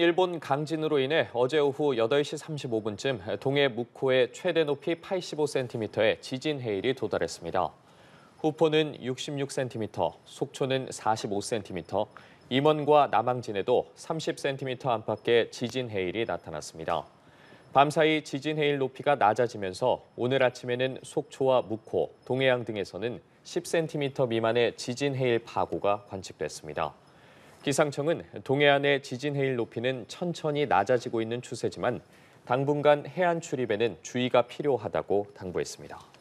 일본 강진으로 인해 어제 오후 8시 35분쯤 동해 무코의 최대 높이 85cm의 지진 해일이 도달했습니다. 후포는 66cm, 속초는 45cm, 임원과 남항진에도 30cm 안팎의 지진 해일이 나타났습니다. 밤사이 지진 해일 높이가 낮아지면서 오늘 아침에는 속초와 무코, 동해안 등에서는 10cm 미만의 지진 해일 파고가 관측됐습니다. 기상청은 동해안의 지진 해일 높이는 천천히 낮아지고 있는 추세지만 당분간 해안 출입에는 주의가 필요하다고 당부했습니다.